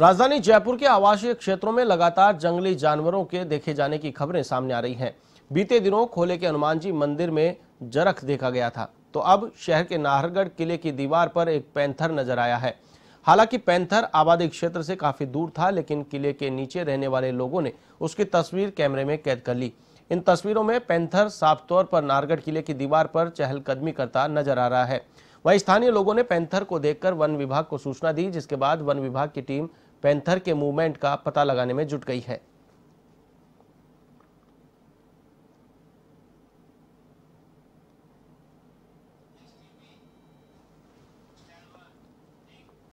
राजधानी जयपुर के आवासीय क्षेत्रों में लगातार जंगली जानवरों के देखे जाने की खबरें सामने आ रही हैं बीते दिनों खोले के हनुमान जी मंदिर में जरख देखा गया था तो अब शहर के नाहरगढ़ किले की दीवार पर एक पैंथर नजर आया है हालांकि पैंथर आबादी क्षेत्र से काफी दूर था लेकिन किले के नीचे रहने वाले लोगों ने उसकी तस्वीर कैमरे में कैद कर ली इन तस्वीरों में पैंथर साफ तौर पर नारगढ़ किले की दीवार पर चहलकदमी करता नजर आ रहा है वहीं स्थानीय लोगों ने पैंथर को देखकर वन विभाग को सूचना दी जिसके बाद वन विभाग की टीम पैंथर के मूवमेंट का पता लगाने में जुट गई है